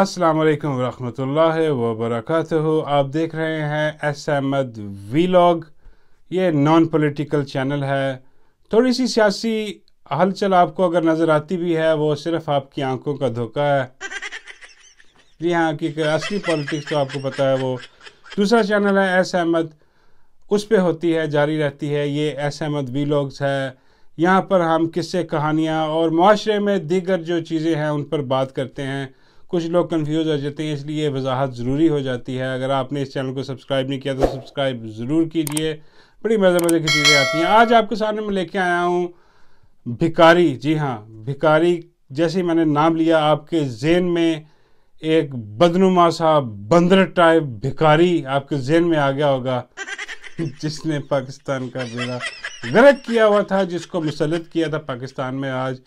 अस्सलाम वालेकुम वरहमतुल्लाह व बरकातहू आप देख रहे हैं एस अहमद लॉग ये नॉन पॉलिटिकल चैनल है थोड़ी सी सियासी हलचल आपको अगर नज़र आती भी है वो सिर्फ आपकी आंखों का धोखा है जी हाँ कि असली पॉलिटिक्स तो आपको पता है वो दूसरा चैनल है एस अहमद उस पर होती है जारी रहती है ये एस अहमद वी लॉग्स है यहाँ पर हम किस्से कहानियाँ और माशरे में दीगर जो चीज़ें हैं उन पर बात करते हैं कुछ लोग कन्फ्यूज़ हो जाते हैं इसलिए वजाहत ज़रूरी हो जाती है अगर आपने इस चैनल को सब्सक्राइब नहीं किया तो सब्सक्राइब ज़रूर कीजिए बड़ी मज़े मज़े की चीज़ें आती हैं आज आपके सामने मैं लेके आया हूँ भिकारी जी हाँ भिकारी जैसे मैंने नाम लिया आपके जेन में एक बदनुमा सा बंदर टाइप भिकारी आपके जेन में आ गया होगा जिसने पाकिस्तान का बेड़ा गरक किया हुआ था जिसको मुसलत किया था पाकिस्तान में आज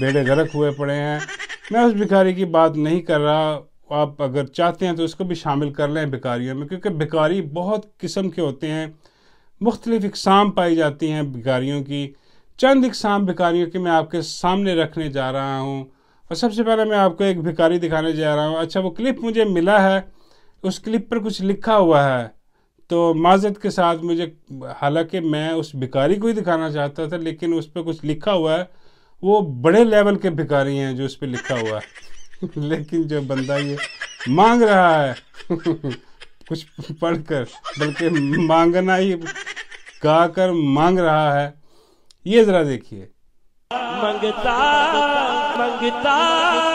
बेड़े गरक हुए पड़े हैं मैं उस भिखारी की बात नहीं कर रहा आप अगर चाहते हैं तो उसको भी शामिल कर लें भिखारियों में क्योंकि भिखारी बहुत किस्म के होते हैं मुख्तलिफ इकसाम पाई जाती हैं भिखारियों की चंद इकसाम भिखारियों की मैं आपके सामने रखने जा रहा हूँ और सबसे पहले मैं आपको एक भिखारी दिखाने जा रहा हूँ अच्छा वो क्लिप मुझे मिला है उस क्लिप पर कुछ लिखा हुआ है तो माजत के साथ मुझे हालांकि मैं उस भिखारी को ही दिखाना चाहता था लेकिन उस पर कुछ लिखा हुआ है वो बड़े लेवल के भिखारी हैं जो इस पर लिखा हुआ है लेकिन जो बंदा ये मांग रहा है कुछ पढ़कर बल्कि मांगना ही गा कर मांग रहा है ये ज़रा देखिए मंगता मंगता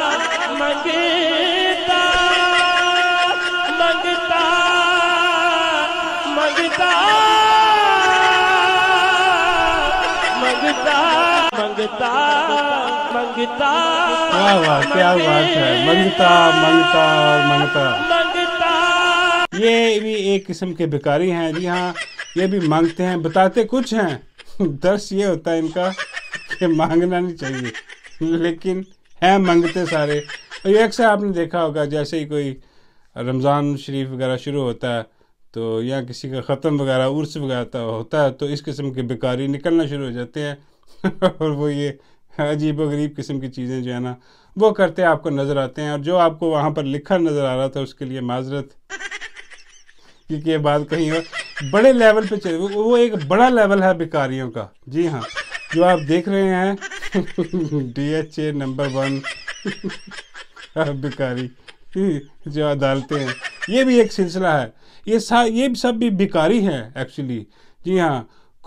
मंगता क्या बात क्या बात है मंगता अच्छा, मंगता और मंगता मंगता ये भी एक किस्म के भिकारी हैं जी हाँ ये भी मांगते हैं बताते कुछ हैं दर्श ये होता है इनका कि मांगना नहीं चाहिए लेकिन हैं मांगते सारे और ये अक्सर आपने देखा होगा जैसे ही कोई रमज़ान शरीफ वगैरह शुरू होता है तो या किसी का ख़त्म वगैरह उर्स वगैरह होता है तो इस किस्म के बेकारी निकलना शुरू हो जाते हैं और वो ये अजीब गरीब किस्म की चीज़ें जो है ना वो करते आपको नज़र आते हैं और जो आपको वहाँ पर लिखा नज़र आ रहा था उसके लिए माजरत क्योंकि ये बात कहीं और बड़े लेवल पे चले वो एक बड़ा लेवल है भिकारियों का जी हाँ जो आप देख रहे हैं D H A number one भिकारी जो अदालते हैं ये भी एक सिलसिला है ये सा ये सब भी भिकारी हैं एक्चुअली जी हाँ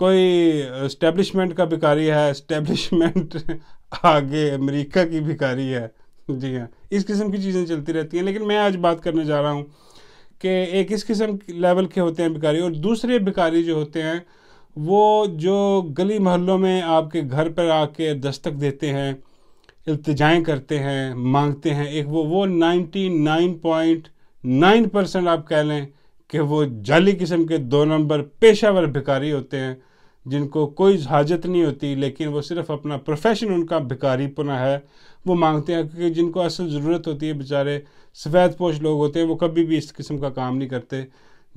कोई स्टैब्लिशमेंट का भिकारी है स्टैब्लिशमेंट आगे अमेरिका की भिकारी है जी हाँ इस किस्म की चीज़ें चलती रहती हैं लेकिन मैं आज बात करने जा रहा हूँ कि एक इस किस्म लेवल के होते हैं भिकारी और दूसरे भिकारी जो होते हैं वो जो गली मोहल्लों में आपके घर पर आके दस्तक देते हैं इल्तजाएँ करते हैं मांगते हैं एक वो वो ninety nine point nine percent आप कह लें कि वो जाली किस्म के दो नंबर पेशावर भिकारी होते हैं जिनको कोई हाजत नहीं होती लेकिन वो सिर्फ अपना प्रोफेशन उनका भिकारी पुना है वो मांगते हैं क्योंकि जिनको असल ज़रूरत होती है बेचारे सफ़ेद पोश लोग होते हैं वो कभी भी इस किस्म का काम नहीं करते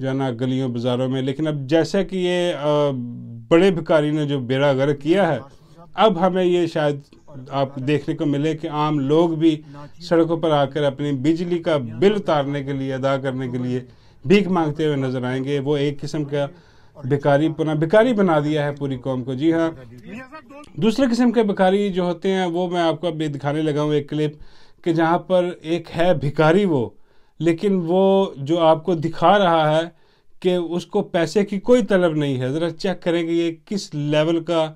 जो है ना गलियों बाज़ारों में लेकिन अब जैसा कि ये बड़े भिकारी ने जो बेड़ा गर्क किया है अब हमें ये शायद आप देखने को मिले कि आम लोग भी सड़कों पर आकर अपनी बिजली का बिल उतारने के लिए अदा करने के लिए भीख मांगते हुए नजर आएंगे वो एक किस्म का बेकारी पुनः बेकारी बना दिया है पूरी कौम को जी हाँ दूसरे किस्म के बेकारी जो होते हैं वो मैं आपको अभी दिखाने लगा हूँ एक क्लिप कि जहाँ पर एक है भिकारी वो लेकिन वो जो आपको दिखा रहा है कि उसको पैसे की कोई तलब नहीं है ज़रा चेक करेंगे ये किस लेवल का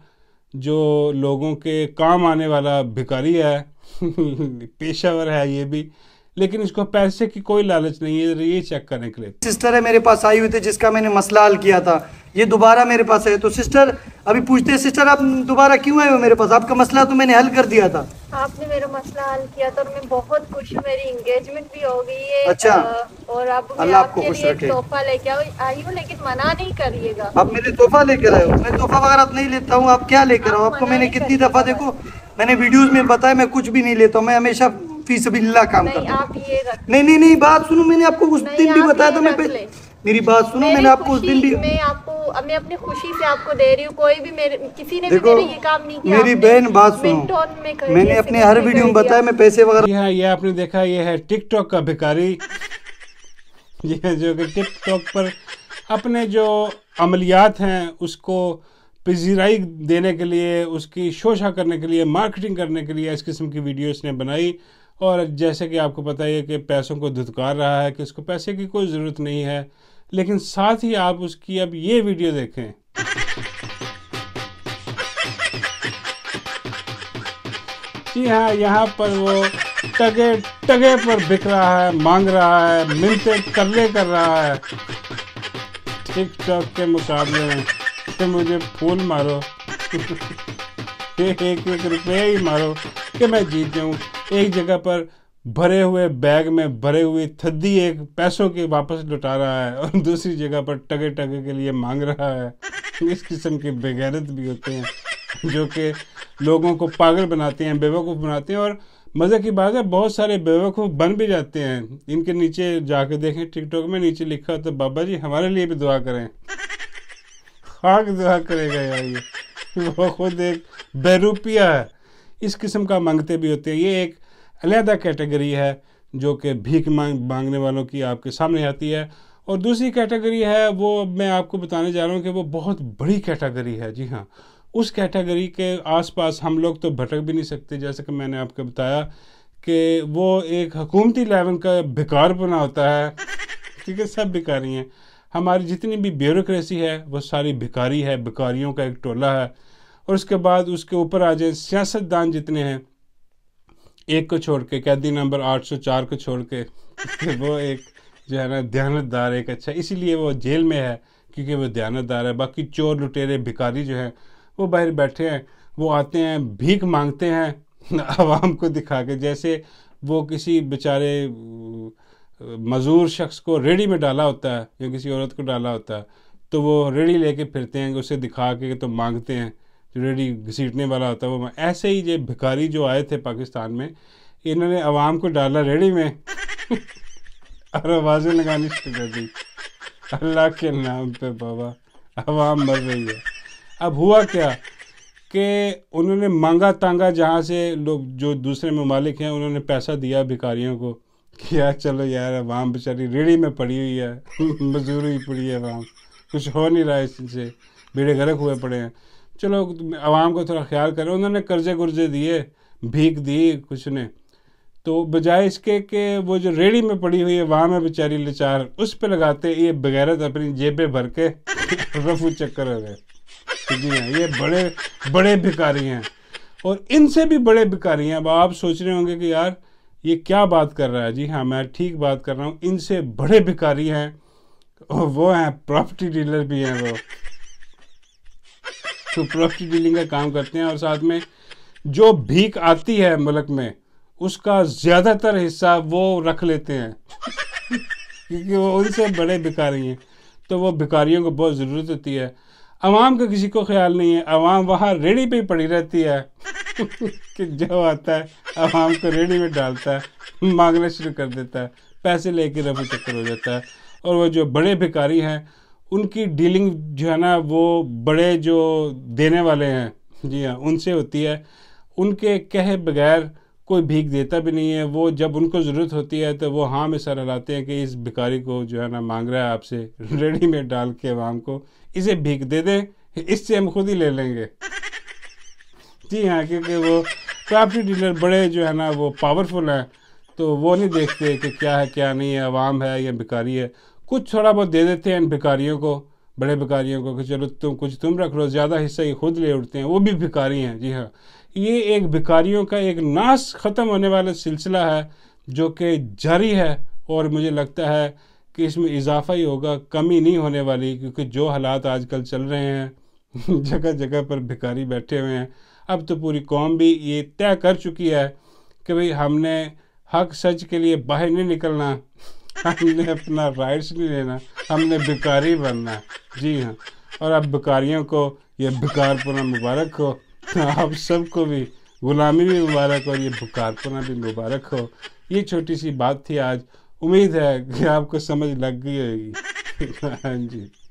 जो लोगों के काम आने वाला भिकारी है पेशावर है ये भी लेकिन इसको पैसे की कोई लालच नहीं है ये चेक करने के लिए सिस्टर है मेरे पास आई हुई थी जिसका मैंने मसला हल किया था ये दोबारा मेरे पास है तो सिस्टर अभी पूछते हैं सिस्टर आप दोबारा क्यों आए हो मेरे पास आपका मसला तो मैंने हल कर दिया था आपने मेरा मसला हल किया था और मैं बहुत खुश हूँ मेरी इंगेजमेंट भी हो गई है अच्छा और आप अल्लाह आपको खुश रखे तोहफा लेके आई हूँ लेकिन मना नहीं करिएगा आप मेरे तोहफा लेकर आए हो मैं तोहफा वगैरह तो नहीं लेता हूँ आप क्या लेकर आओ आपको मैंने कितनी दफा देखो मैंने वीडियोस में बताया मैं कुछ भी नहीं लेता हूँ मैं हमेशा फीसबिल्ला काम नहीं, करता आप ये नहीं नहीं नहीं बात सुनो मैंने आपको उस दिन भी बताया था मैं मेरी बात सुनो मैंने आपको उस दिन भी मैं आपको मैं अपनी खुशी से आपको दे रही हूँ कोई भी मेरे किसी ने देखो, भी मेरे ये काम नहीं किया मेरी बहन बात सुनो मैंने अपने हर वीडियो में बताया मैं पैसे वगैरह ये ये आपने देखा ये है टिकटॉक का भिकारी ये जो कि टिकटॉक पर अपने जो अमलियात हैं उसको पजीराई देने के लिए उसकी शोशा करने के लिए मार्केटिंग करने के लिए इस किस्म की वीडियो इसने बनाई और जैसे कि आपको पता ही है कि पैसों को धुतकार रहा है कि उसको पैसे की कोई ज़रूरत नहीं है लेकिन साथ ही आप उसकी अब ये वीडियो देखें जी हाँ यहाँ पर वो टगे टगे पर बिक रहा है मांग रहा है मिलते तरले कर रहा है टॉक के मुकाबले में तो मुझे फूल मारो एक एक रुपये ही मारो कि मैं जीत जाऊँ एक जगह पर भरे हुए बैग में भरे हुए थद्दी एक पैसों के वापस लुटा रहा है और दूसरी जगह पर टगे टगे के लिए मांग रहा है इस किस्म के बेगैरत भी होते हैं जो कि लोगों को पागल बनाते हैं बेवकूफ़ बनाते हैं और मज़े की बात है बहुत सारे बेवकूफ़ बन भी जाते हैं इनके नीचे जाके देखें टिकटॉक में नीचे लिखा होता तो बाबा जी हमारे लिए भी दुआ करें खाक दुआ करेगा यार ये वो खुद एक बेरूपिया है इस किस्म का मांगते भी होते हैं ये एक अलहदा कैटेगरी है जो कि भीख मांग मांगने वालों की आपके सामने आती है और दूसरी कैटेगरी है वो मैं आपको बताने जा रहा हूँ कि वो बहुत बड़ी कैटेगरी है जी हाँ उस कैटेगरी के आसपास हम लोग तो भटक भी नहीं सकते जैसे कि मैंने आपको बताया कि वो एक हकूमती लेवल का बेकार बना होता है ठीक है सब बेकारी हैं हमारी जितनी भी ब्यूरोसी है वो सारी भिकारी है बेकारियों का एक टोला है और उसके बाद उसके ऊपर आ जाए सियासतदान जितने हैं एक को छोड़ के कैदी नंबर 804 को छोड़ के वो एक जो है ना दयानतदार एक अच्छा इसीलिए वो जेल में है क्योंकि वो ध्यानतदार है बाकी चोर लुटेरे भिखारी जो हैं वो बाहर बैठे हैं वो आते हैं भीख मांगते हैं आवाम को दिखा के जैसे वो किसी बेचारे मज़ूर शख्स को रेडी में डाला होता है या किसी औरत को डाला होता है तो वो रेडी लेके फिरते हैं उसे दिखा के तो मांगते हैं रेडी घसीटने वाला होता है वो ऐसे ही ये भिखारी जो आए थे पाकिस्तान में इन्होंने आवाम को डाला रेडी में और आवाज़ें लगानी शुरू कर दी अल्लाह के नाम पे बाबा आवाम मर रही है अब हुआ क्या कि उन्होंने मांगा तांगा जहाँ से लोग जो दूसरे ममालिक हैं उन्होंने पैसा दिया भिखारियों को कि यार चलो यार आवाम बेचारी रेड़ी में पड़ी हुई है मजदूर हुई पड़ी है आवाम कुछ हो नहीं रहा है इससे बेड़े गर्क हुए पड़े हैं चलो आवाम को थोड़ा ख्याल करें उन्होंने कर्जे कुर्जे दिए भीख दी कुछ ने तो बजाय इसके कि वो जो रेड़ी में पड़ी हुई है वहाँ में बेचारी लचार उस पर लगाते ये बगैरत अपनी जेबें भर के रफू चक्कर हो गए जी हाँ ये बड़े बड़े भिकारी हैं और इनसे भी बड़े भिकारी हैं अब आप सोच रहे होंगे कि यार ये क्या बात कर रहा है जी हाँ मैं ठीक बात कर रहा हूँ इनसे बड़े भिकारी हैं और वो हैं प्रॉपर्टी डीलर भी हैं वो सुप्रॉफिट डीलिंग का काम करते हैं और साथ में जो भीख आती है मुल्क में उसका ज़्यादातर हिस्सा वो रख लेते हैं क्योंकि वो उनसे बड़े भिकारी हैं तो वो भिकारियों को बहुत ज़रूरत होती है आवाम का किसी को ख्याल नहीं है आवाम वहाँ रेडी पे पड़ी रहती है कि जो आता है आवाम को रेडी में डालता है मांगना शुरू कर देता है पैसे लेके रफ चक्कर हो जाता है और वो जो बड़े भिकारी हैं उनकी डीलिंग जो है ना वो बड़े जो देने वाले हैं जी हाँ उनसे होती है उनके कहे बगैर कोई भीख देता भी नहीं है वो जब उनको ज़रूरत होती है तो वो हाँ में सर हलाते हैं कि इस भिकारी को जो है ना मांग रहा है आपसे रेडी में डाल के आवाम को इसे भीख दे दें इससे हम खुद ही ले लेंगे जी हाँ क्योंकि वो प्रॉपर्टी डीलर बड़े जो है ना वो पावरफुल हैं तो वो नहीं देखते कि क्या है क्या नहीं है आवाम है या भिकारी है कुछ थोड़ा बहुत दे देते हैं इन भिकारियों को बड़े भिकारियों को कि चलो तुम कुछ तुम रख लो ज़्यादा हिस्सा ये खुद ले उठते हैं वो भी भिकारी हैं जी हाँ ये एक भिकारियों का एक नाश ख़त्म होने वाला सिलसिला है जो कि जारी है और मुझे लगता है कि इसमें इजाफा ही होगा कमी नहीं होने वाली क्योंकि जो हालात आजकल चल रहे हैं जगह जगह पर भिकारी बैठे हुए हैं अब तो पूरी कौम भी ये तय कर चुकी है कि भाई हमने हक सच के लिए बाहर नहीं निकलना हमने अपना राइट्स नहीं लेना हमने बेकारी बनना जी हाँ और अब बेकारियों को ये बेकारपना मुबारक हो आप सबको भी गुलामी भी मुबारक और ये बेकारपना भी मुबारक हो ये छोटी सी बात थी आज उम्मीद है कि आपको समझ लग गई होगी हाँ जी